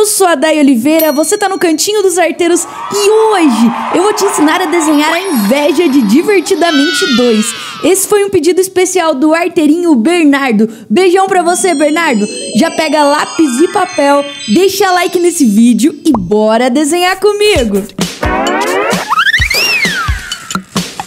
Eu sou a Day Oliveira, você tá no Cantinho dos Arteiros e hoje eu vou te ensinar a desenhar a inveja de Divertidamente 2. Esse foi um pedido especial do arteirinho Bernardo. Beijão pra você, Bernardo. Já pega lápis e papel, deixa like nesse vídeo e bora desenhar comigo.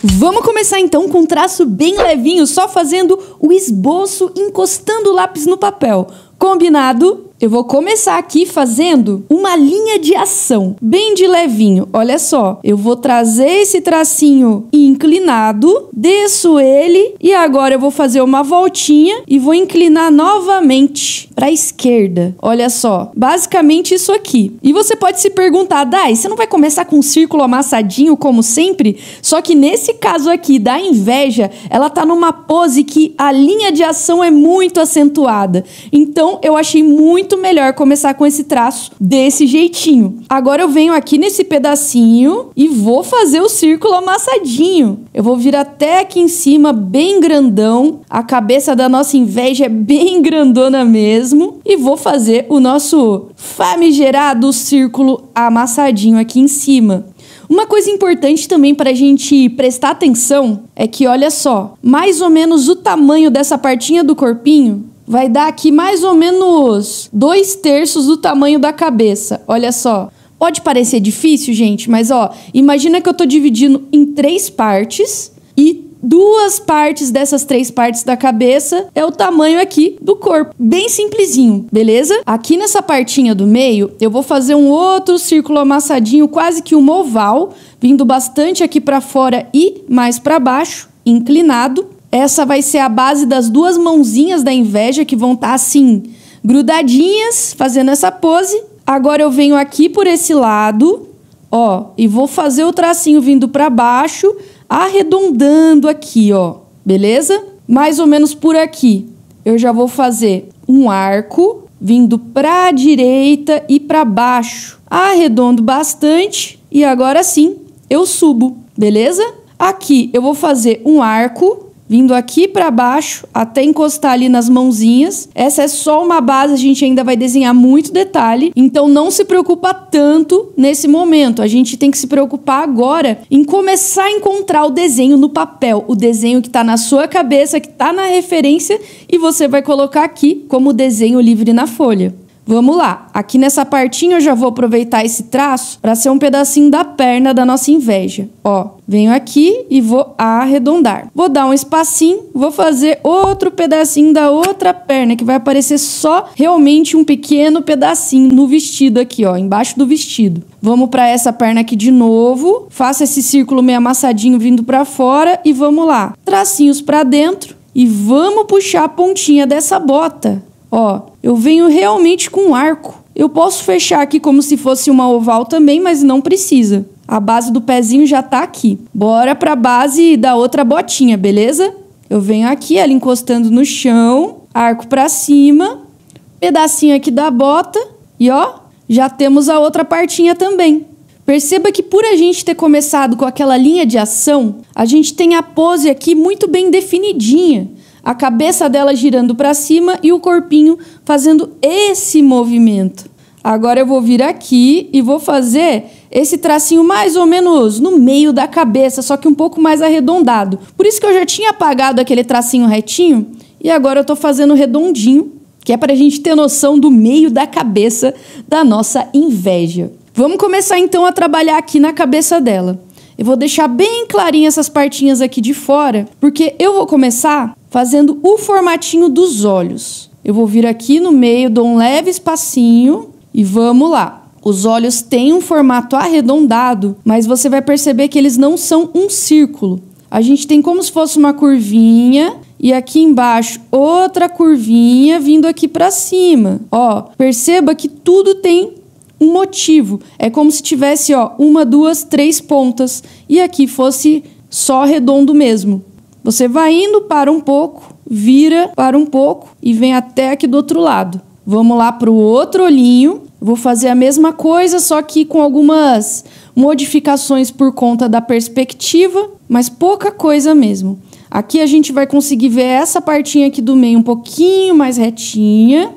Vamos começar então com um traço bem levinho, só fazendo o esboço encostando o lápis no papel. Combinado? Eu vou começar aqui fazendo uma linha de ação, bem de levinho. Olha só, eu vou trazer esse tracinho inclinado, desço ele e agora eu vou fazer uma voltinha e vou inclinar novamente para a esquerda. Olha só, basicamente isso aqui. E você pode se perguntar, Dai, você não vai começar com um círculo amassadinho como sempre? Só que nesse caso aqui da inveja, ela tá numa pose que a linha de ação é muito acentuada. Então eu achei muito muito melhor começar com esse traço desse jeitinho. Agora eu venho aqui nesse pedacinho e vou fazer o círculo amassadinho. Eu vou vir até aqui em cima, bem grandão. A cabeça da nossa inveja é bem grandona mesmo. E vou fazer o nosso famigerado círculo amassadinho aqui em cima. Uma coisa importante também para a gente prestar atenção é que, olha só, mais ou menos o tamanho dessa partinha do corpinho vai dar aqui mais ou menos dois terços do tamanho da cabeça. Olha só. Pode parecer difícil, gente, mas ó, imagina que eu tô dividindo em três partes e duas partes dessas três partes da cabeça é o tamanho aqui do corpo. Bem simplesinho, beleza? Aqui nessa partinha do meio, eu vou fazer um outro círculo amassadinho, quase que um oval, vindo bastante aqui para fora e mais para baixo, inclinado essa vai ser a base das duas mãozinhas da inveja que vão estar tá assim, grudadinhas, fazendo essa pose. Agora eu venho aqui por esse lado, ó, e vou fazer o tracinho vindo para baixo, arredondando aqui, ó. Beleza? Mais ou menos por aqui. Eu já vou fazer um arco vindo para a direita e para baixo. Arredondo bastante e agora sim eu subo, beleza? Aqui eu vou fazer um arco vindo aqui para baixo até encostar ali nas mãozinhas. Essa é só uma base, a gente ainda vai desenhar muito detalhe, então não se preocupa tanto nesse momento. A gente tem que se preocupar agora em começar a encontrar o desenho no papel, o desenho que está na sua cabeça, que está na referência e você vai colocar aqui como desenho livre na folha. Vamos lá. Aqui nessa partinha eu já vou aproveitar esse traço para ser um pedacinho da perna da nossa inveja. Ó, venho aqui e vou arredondar. Vou dar um espacinho, vou fazer outro pedacinho da outra perna, que vai aparecer só realmente um pequeno pedacinho no vestido aqui, ó, embaixo do vestido. Vamos para essa perna aqui de novo. Faça esse círculo meio amassadinho vindo para fora e vamos lá. Tracinhos para dentro e vamos puxar a pontinha dessa bota. Ó, eu venho realmente com um arco. Eu posso fechar aqui como se fosse uma oval também, mas não precisa. A base do pezinho já tá aqui. Bora pra base da outra botinha, beleza? Eu venho aqui, ela encostando no chão, arco pra cima, pedacinho aqui da bota e ó, já temos a outra partinha também. Perceba que por a gente ter começado com aquela linha de ação, a gente tem a pose aqui muito bem definidinha a cabeça dela girando para cima e o corpinho fazendo esse movimento. Agora eu vou vir aqui e vou fazer esse tracinho mais ou menos no meio da cabeça, só que um pouco mais arredondado. Por isso que eu já tinha apagado aquele tracinho retinho e agora eu estou fazendo redondinho, que é para a gente ter noção do meio da cabeça da nossa inveja. Vamos começar então a trabalhar aqui na cabeça dela. Eu vou deixar bem clarinha essas partinhas aqui de fora, porque eu vou começar fazendo o formatinho dos olhos. Eu vou vir aqui no meio, dou um leve espacinho e vamos lá. Os olhos têm um formato arredondado, mas você vai perceber que eles não são um círculo. A gente tem como se fosse uma curvinha e aqui embaixo outra curvinha vindo aqui para cima. Ó, perceba que tudo tem um motivo. É como se tivesse, ó, uma, duas, três pontas e aqui fosse só redondo mesmo. Você vai indo para um pouco, vira para um pouco e vem até aqui do outro lado. Vamos lá para o outro olhinho. Vou fazer a mesma coisa, só que com algumas modificações por conta da perspectiva, mas pouca coisa mesmo. Aqui a gente vai conseguir ver essa partinha aqui do meio um pouquinho mais retinha.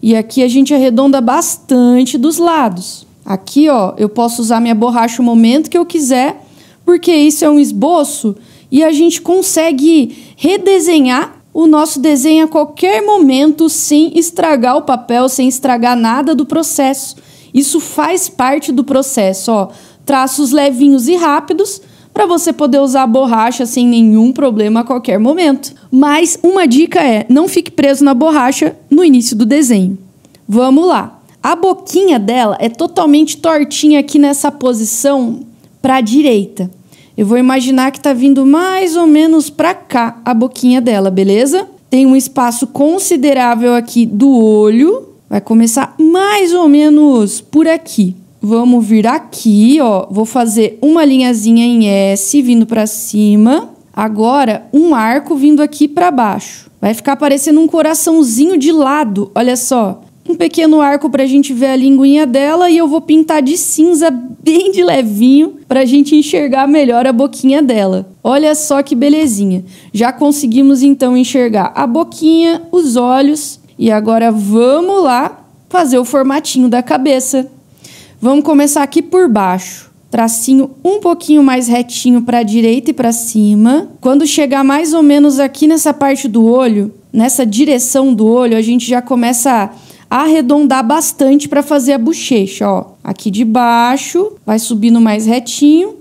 E aqui a gente arredonda bastante dos lados. Aqui, ó, eu posso usar minha borracha o momento que eu quiser, porque isso é um esboço e a gente consegue redesenhar o nosso desenho a qualquer momento sem estragar o papel, sem estragar nada do processo. Isso faz parte do processo, ó. Traços levinhos e rápidos para você poder usar a borracha sem nenhum problema a qualquer momento. Mas uma dica é: não fique preso na borracha no início do desenho. Vamos lá. A boquinha dela é totalmente tortinha aqui nessa posição para a direita. Eu vou imaginar que está vindo mais ou menos para cá a boquinha dela, beleza? Tem um espaço considerável aqui do olho. Vai começar mais ou menos por aqui. Vamos vir aqui, ó. Vou fazer uma linhazinha em S vindo para cima. Agora, um arco vindo aqui para baixo. Vai ficar parecendo um coraçãozinho de lado, olha só um pequeno arco para a gente ver a linguinha dela e eu vou pintar de cinza bem de levinho para a gente enxergar melhor a boquinha dela. Olha só que belezinha! Já conseguimos então enxergar a boquinha, os olhos e agora vamos lá fazer o formatinho da cabeça. Vamos começar aqui por baixo. Tracinho um pouquinho mais retinho para a direita e para cima. Quando chegar mais ou menos aqui nessa parte do olho, nessa direção do olho, a gente já começa a arredondar bastante para fazer a bochecha, ó. Aqui de baixo, vai subindo mais retinho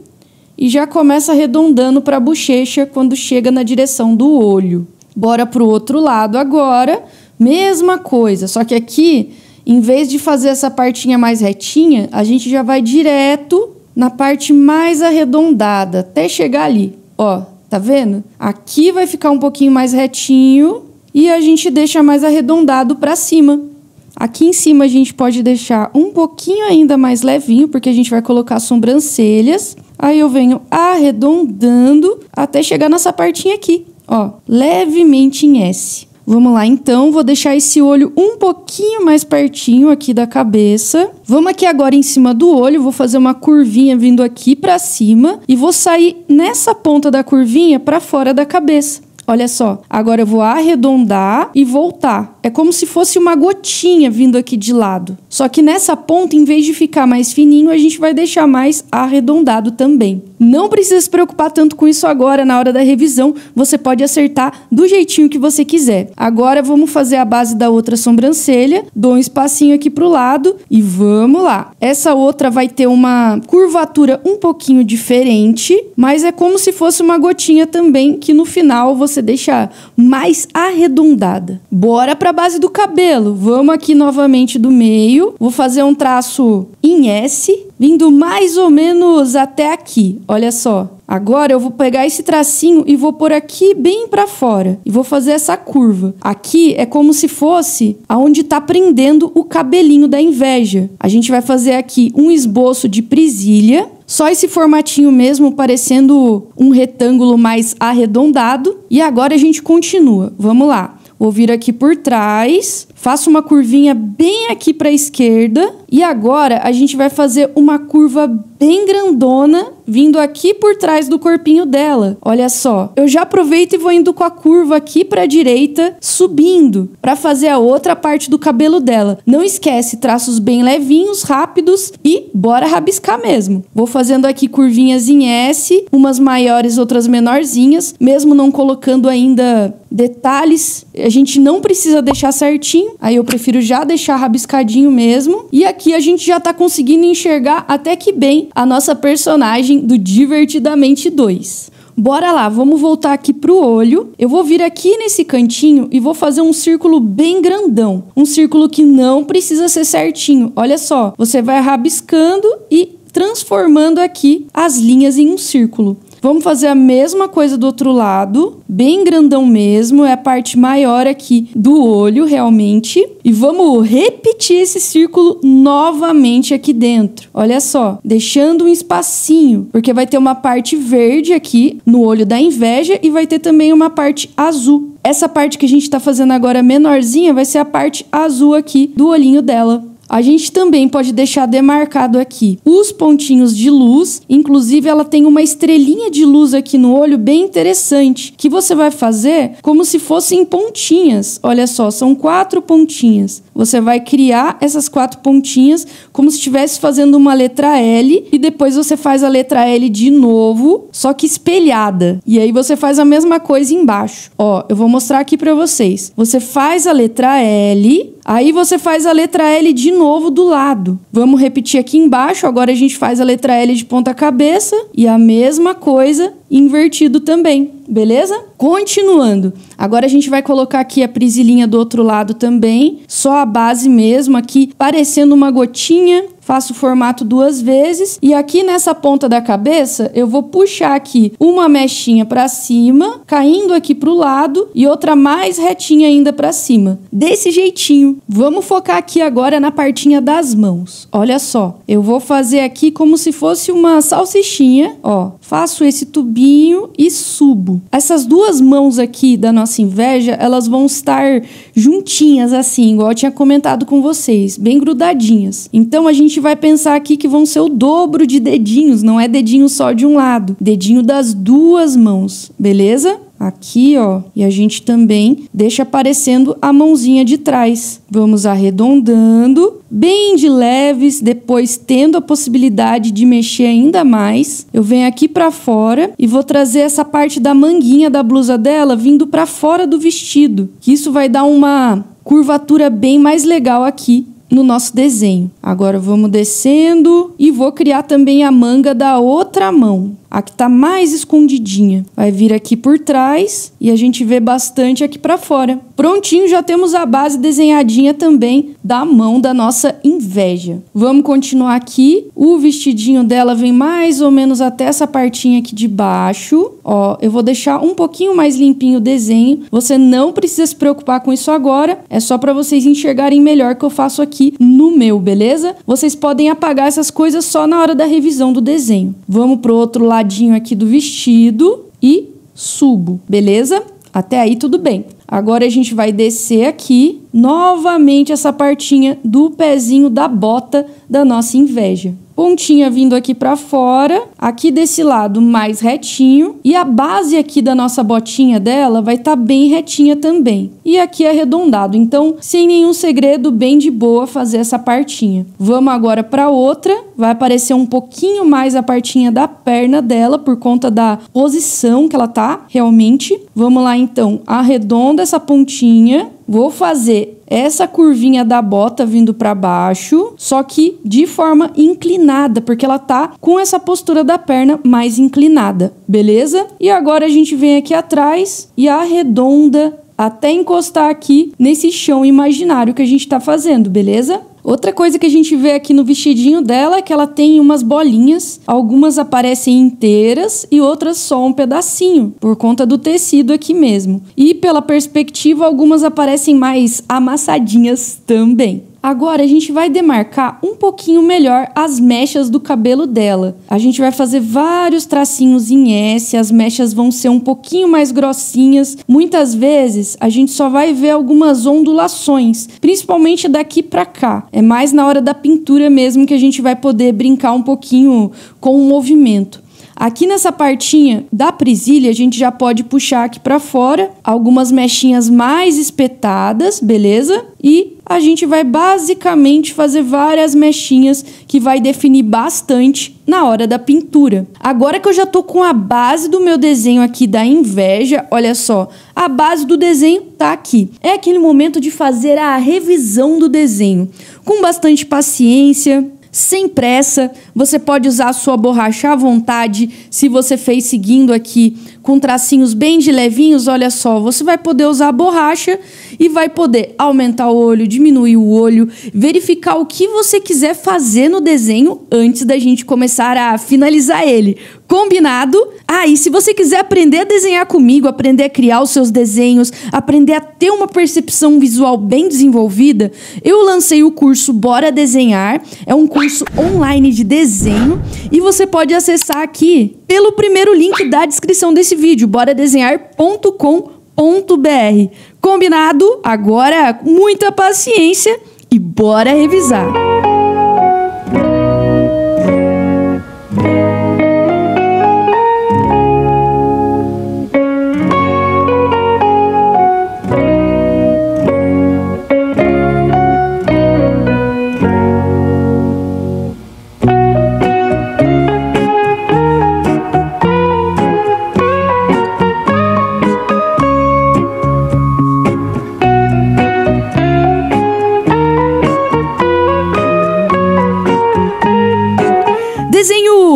e já começa arredondando para a bochecha quando chega na direção do olho. Bora pro outro lado agora, mesma coisa, só que aqui, em vez de fazer essa partinha mais retinha, a gente já vai direto na parte mais arredondada até chegar ali, ó. Tá vendo? Aqui vai ficar um pouquinho mais retinho e a gente deixa mais arredondado para cima. Aqui em cima a gente pode deixar um pouquinho ainda mais levinho, porque a gente vai colocar sobrancelhas. Aí eu venho arredondando até chegar nessa partinha aqui, ó, levemente em S. Vamos lá, então, vou deixar esse olho um pouquinho mais pertinho aqui da cabeça. Vamos aqui agora em cima do olho, vou fazer uma curvinha vindo aqui para cima e vou sair nessa ponta da curvinha para fora da cabeça. Olha só, agora eu vou arredondar e voltar é como se fosse uma gotinha vindo aqui de lado. Só que nessa ponta, em vez de ficar mais fininho, a gente vai deixar mais arredondado também. Não precisa se preocupar tanto com isso agora, na hora da revisão, você pode acertar do jeitinho que você quiser. Agora vamos fazer a base da outra sobrancelha, dou um espacinho aqui pro lado e vamos lá. Essa outra vai ter uma curvatura um pouquinho diferente, mas é como se fosse uma gotinha também que no final você deixa mais arredondada. Bora pra base do cabelo. Vamos aqui novamente do meio. Vou fazer um traço em S, vindo mais ou menos até aqui. Olha só. Agora eu vou pegar esse tracinho e vou por aqui bem para fora e vou fazer essa curva. Aqui é como se fosse aonde está prendendo o cabelinho da inveja. A gente vai fazer aqui um esboço de prisilha só esse formatinho mesmo, parecendo um retângulo mais arredondado. E agora a gente continua. Vamos lá. Vou vir aqui por trás faço uma curvinha bem aqui para a esquerda e agora a gente vai fazer uma curva bem grandona vindo aqui por trás do corpinho dela. Olha só, eu já aproveito e vou indo com a curva aqui para a direita, subindo, para fazer a outra parte do cabelo dela. Não esquece, traços bem levinhos, rápidos e bora rabiscar mesmo. Vou fazendo aqui curvinhas em S, umas maiores, outras menorzinhas, mesmo não colocando ainda detalhes, a gente não precisa deixar certinho, Aí eu prefiro já deixar rabiscadinho mesmo. E aqui a gente já tá conseguindo enxergar até que bem a nossa personagem do Divertidamente 2. Bora lá, vamos voltar aqui pro olho. Eu vou vir aqui nesse cantinho e vou fazer um círculo bem grandão. Um círculo que não precisa ser certinho. Olha só, você vai rabiscando e transformando aqui as linhas em um círculo. Vamos fazer a mesma coisa do outro lado, bem grandão mesmo, é a parte maior aqui do olho realmente. E vamos repetir esse círculo novamente aqui dentro. Olha só, deixando um espacinho, porque vai ter uma parte verde aqui no olho da inveja e vai ter também uma parte azul. Essa parte que a gente está fazendo agora menorzinha vai ser a parte azul aqui do olhinho dela. A gente também pode deixar demarcado aqui os pontinhos de luz, inclusive ela tem uma estrelinha de luz aqui no olho bem interessante, que você vai fazer como se fossem pontinhas. Olha só, são quatro pontinhas. Você vai criar essas quatro pontinhas como se estivesse fazendo uma letra L e depois você faz a letra L de novo, só que espelhada. E aí você faz a mesma coisa embaixo. Ó, eu vou mostrar aqui para vocês. Você faz a letra L, Aí você faz a letra L de novo do lado. Vamos repetir aqui embaixo. Agora a gente faz a letra L de ponta cabeça e a mesma coisa invertido também, beleza? Continuando. Agora a gente vai colocar aqui a prisilinha do outro lado também, só a base mesmo aqui, parecendo uma gotinha faço o formato duas vezes e aqui nessa ponta da cabeça eu vou puxar aqui uma mechinha para cima, caindo aqui para o lado e outra mais retinha ainda para cima. Desse jeitinho. Vamos focar aqui agora na partinha das mãos. Olha só, eu vou fazer aqui como se fosse uma salsichinha, ó faço esse tubinho e subo. Essas duas mãos aqui da nossa inveja, elas vão estar juntinhas assim, igual eu tinha comentado com vocês, bem grudadinhas. Então a gente vai pensar aqui que vão ser o dobro de dedinhos, não é dedinho só de um lado, dedinho das duas mãos, beleza? aqui, ó, e a gente também deixa aparecendo a mãozinha de trás. Vamos arredondando, bem de leves, depois tendo a possibilidade de mexer ainda mais. Eu venho aqui para fora e vou trazer essa parte da manguinha da blusa dela vindo para fora do vestido. Isso vai dar uma curvatura bem mais legal aqui no nosso desenho. Agora vamos descendo e vou criar também a manga da outra mão. A que está mais escondidinha vai vir aqui por trás e a gente vê bastante aqui para fora. Prontinho, já temos a base desenhadinha também da mão da nossa inveja. Vamos continuar aqui. O vestidinho dela vem mais ou menos até essa partinha aqui de baixo. Ó, eu vou deixar um pouquinho mais limpinho o desenho. Você não precisa se preocupar com isso agora. É só para vocês enxergarem melhor que eu faço aqui no meu, beleza? Vocês podem apagar essas coisas só na hora da revisão do desenho. Vamos pro outro lado ladinho aqui do vestido e subo, beleza? Até aí tudo bem. Agora a gente vai descer aqui novamente essa partinha do pezinho da bota da nossa inveja. Pontinha vindo aqui para fora, aqui desse lado mais retinho, e a base aqui da nossa botinha dela vai estar tá bem retinha também. E aqui é arredondado, então sem nenhum segredo, bem de boa fazer essa partinha. Vamos agora para outra, vai aparecer um pouquinho mais a partinha da perna dela por conta da posição que ela tá realmente. Vamos lá então, arredonda essa pontinha vou fazer essa curvinha da bota vindo para baixo, só que de forma inclinada, porque ela tá com essa postura da perna mais inclinada, beleza? E agora a gente vem aqui atrás e arredonda até encostar aqui nesse chão imaginário que a gente tá fazendo, beleza? Outra coisa que a gente vê aqui no vestidinho dela é que ela tem umas bolinhas, algumas aparecem inteiras e outras só um pedacinho, por conta do tecido aqui mesmo. E pela perspectiva, algumas aparecem mais amassadinhas também. Agora a gente vai demarcar um pouquinho melhor as mechas do cabelo dela. A gente vai fazer vários tracinhos em S, as mechas vão ser um pouquinho mais grossinhas. Muitas vezes a gente só vai ver algumas ondulações, principalmente daqui para cá. É mais na hora da pintura mesmo que a gente vai poder brincar um pouquinho com o movimento. Aqui nessa partinha da presilha, a gente já pode puxar aqui para fora algumas mechinhas mais espetadas, beleza? E a gente vai basicamente fazer várias mechinhas que vai definir bastante na hora da pintura. Agora que eu já tô com a base do meu desenho aqui da inveja, olha só, a base do desenho tá aqui. É aquele momento de fazer a revisão do desenho com bastante paciência, sem pressa. Você pode usar a sua borracha à vontade. Se você fez seguindo aqui com tracinhos bem de levinhos, olha só, você vai poder usar a borracha e vai poder aumentar o olho, diminuir o olho, verificar o que você quiser fazer no desenho antes da gente começar a finalizar ele. Combinado? Ah, e se você quiser aprender a desenhar comigo, aprender a criar os seus desenhos, aprender a ter uma percepção visual bem desenvolvida, eu lancei o curso Bora Desenhar. É um curso online de desenho e você pode acessar aqui pelo primeiro link da descrição desse vídeo, boradesenhar.com.br. Combinado? Agora, muita paciência e bora revisar!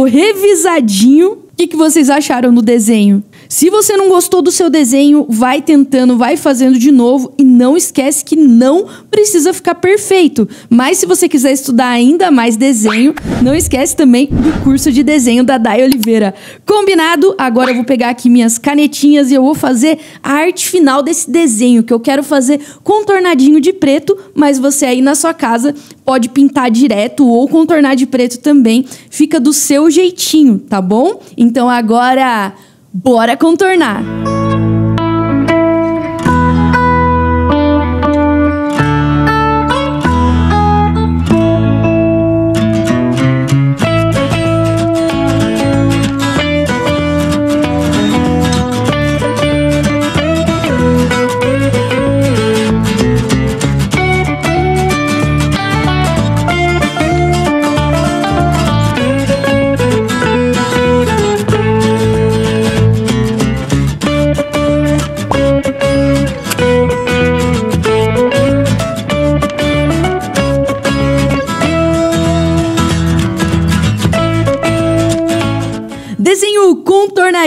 revisadinho. O que, que vocês acharam no desenho? Se você não gostou do seu desenho, vai tentando, vai fazendo de novo e não esquece que não precisa ficar perfeito. Mas se você quiser estudar ainda mais desenho, não esquece também do curso de desenho da Day Oliveira. Combinado? Agora eu vou pegar aqui minhas canetinhas e eu vou fazer a arte final desse desenho que eu quero fazer contornadinho de preto, mas você aí na sua casa pode pintar direto ou contornar de preto também, fica do seu jeitinho, tá bom? Então agora Bora contornar!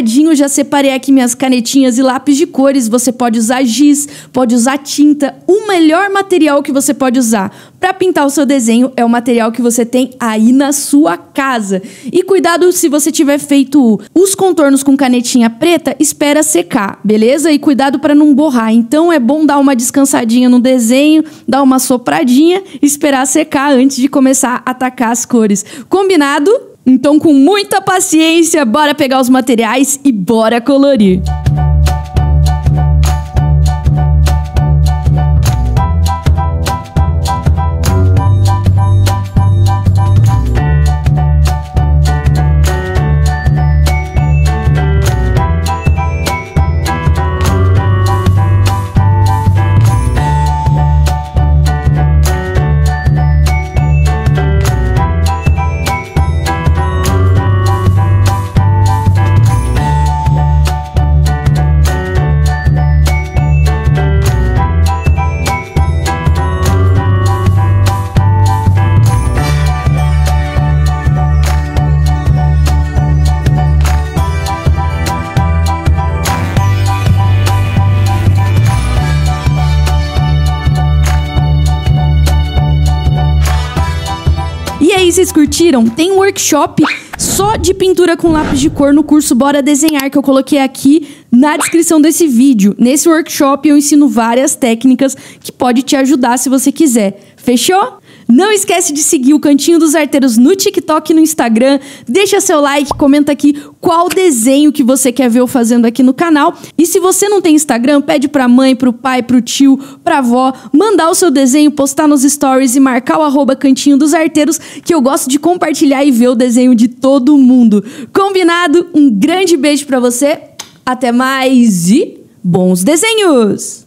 recadinho, já separei aqui minhas canetinhas e lápis de cores. Você pode usar giz, pode usar tinta. O melhor material que você pode usar para pintar o seu desenho é o material que você tem aí na sua casa. E cuidado se você tiver feito os contornos com canetinha preta, espera secar, beleza? E cuidado para não borrar. Então é bom dar uma descansadinha no desenho, dar uma sopradinha, esperar secar antes de começar a atacar as cores. Combinado? Então, com muita paciência, bora pegar os materiais e bora colorir. vocês curtiram, tem um workshop só de pintura com lápis de cor no curso Bora Desenhar, que eu coloquei aqui na descrição desse vídeo. Nesse workshop eu ensino várias técnicas que pode te ajudar se você quiser. Fechou? Não esquece de seguir o Cantinho dos Arteiros no TikTok e no Instagram. Deixa seu like, comenta aqui qual desenho que você quer ver eu fazendo aqui no canal. E se você não tem Instagram, pede pra mãe, pro pai, pro tio, pra avó, mandar o seu desenho, postar nos stories e marcar o arroba Cantinho dos Arteiros, que eu gosto de compartilhar e ver o desenho de todo mundo. Combinado? Um grande beijo pra você, até mais e bons desenhos!